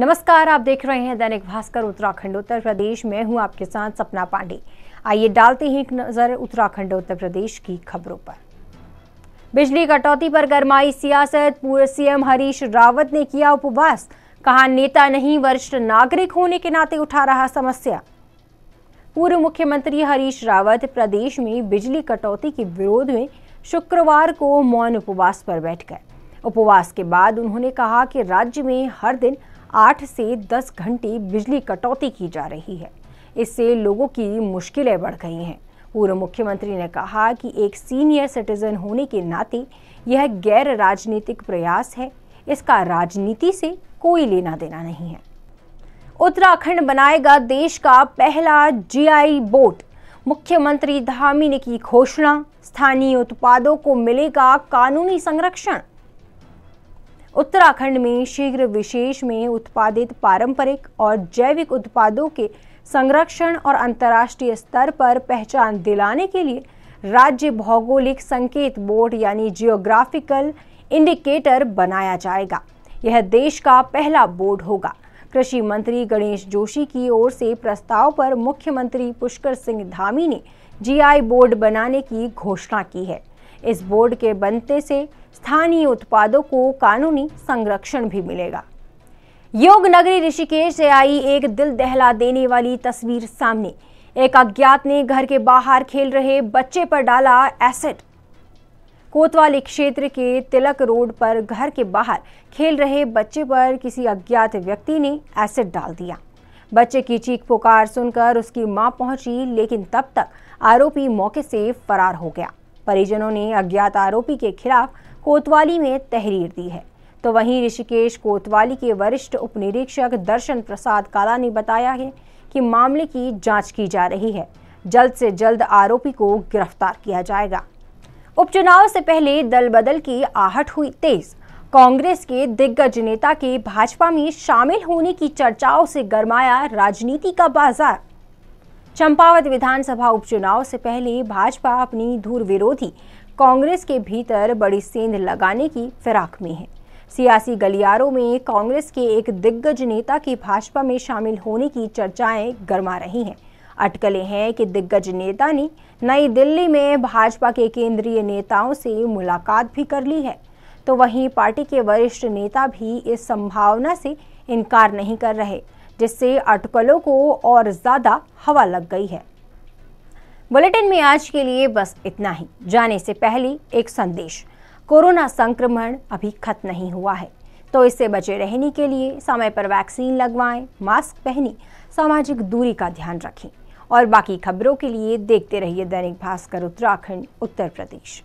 नमस्कार आप देख रहे हैं दैनिक भास्कर उत्तराखंड उत्तर प्रदेश में हूं आपके साथ सपना पांडे आइए डालते हैं एक नजर उत्तराखंड उत्तर प्रदेश की खबरों पर बिजली कटौती पर गरमाई सियासत पूर्व सीएम हरीश रावत ने किया उपवास कहा नेता नहीं वरिष्ठ नागरिक होने के नाते उठा रहा समस्या पूर्व मुख्यमंत्री हरीश रावत प्रदेश में बिजली कटौती के विरोध में शुक्रवार को मौन उपवास पर बैठ गए उपवास के बाद उन्होंने कहा कि राज्य में हर दिन आठ से दस घंटे बिजली कटौती की जा रही है इससे लोगों की मुश्किलें बढ़ गई हैं पूर्व मुख्यमंत्री ने कहा कि एक सीनियर सिटीजन होने के नाते यह गैर राजनीतिक प्रयास है इसका राजनीति से कोई लेना देना नहीं है उत्तराखंड बनाएगा देश का पहला जीआई बोट मुख्यमंत्री धामी ने की घोषणा स्थानीय उत्पादों को मिलेगा कानूनी संरक्षण उत्तराखंड में शीघ्र विशेष में उत्पादित पारंपरिक और जैविक उत्पादों के संरक्षण और अंतर्राष्ट्रीय स्तर पर पहचान दिलाने के लिए राज्य भौगोलिक संकेत बोर्ड यानी जियोग्राफिकल इंडिकेटर बनाया जाएगा यह देश का पहला बोर्ड होगा कृषि मंत्री गणेश जोशी की ओर से प्रस्ताव पर मुख्यमंत्री पुष्कर सिंह धामी ने जीआई बोर्ड बनाने की घोषणा की है इस बोर्ड के बनते से स्थानीय उत्पादों को कानूनी संरक्षण भी मिलेगा योग नगरी ऋषिकेश से आई एक दिल दहला देने वाली तस्वीर सामने एक अज्ञात ने घर के बाहर खेल रहे बच्चे पर डाला एसिड कोतवाली क्षेत्र के तिलक रोड पर घर के बाहर खेल रहे बच्चे पर किसी अज्ञात व्यक्ति ने एसिड डाल दिया बच्चे की चीख पुकार सुनकर उसकी मां पहुंची लेकिन तब तक आरोपी मौके से फरार हो गया परिजनों ने अज्ञात आरोपी के खिलाफ कोतवाली में तहरीर दी है तो वहीं ऋषिकेश कोतवाली के वरिष्ठ उपनिरीक्षक दर्शन प्रसाद काला ने बताया है कि मामले की जांच की जा रही है जल्द से जल्द आरोपी को गिरफ्तार किया जाएगा उपचुनाव से पहले दल बदल की आहट हुई तेज कांग्रेस के दिग्गज नेता के भाजपा में शामिल होने की चर्चाओं से गरमाया राजनीति का बाजार चंपावत विधानसभा उपचुनाव से पहले भाजपा अपनी धूर विरोधी कांग्रेस के भीतर बड़ी सेंध लगाने की फिराक में है सियासी गलियारों में कांग्रेस के एक दिग्गज नेता की भाजपा में शामिल होने की चर्चाएं गर्मा रही हैं अटकलें हैं कि दिग्गज नेता ने नई दिल्ली में भाजपा के केंद्रीय नेताओं से मुलाकात भी कर ली है तो वहीं पार्टी के वरिष्ठ नेता भी इस संभावना से इनकार नहीं कर रहे जिससे अटकलों को और ज़्यादा हवा लग गई है बुलेटिन में आज के लिए बस इतना ही जाने से पहले एक संदेश कोरोना संक्रमण अभी खत्म नहीं हुआ है तो इससे बचे रहने के लिए समय पर वैक्सीन लगवाएं मास्क पहनें सामाजिक दूरी का ध्यान रखें और बाकी खबरों के लिए देखते रहिए दैनिक भास्कर उत्तराखंड उत्तर प्रदेश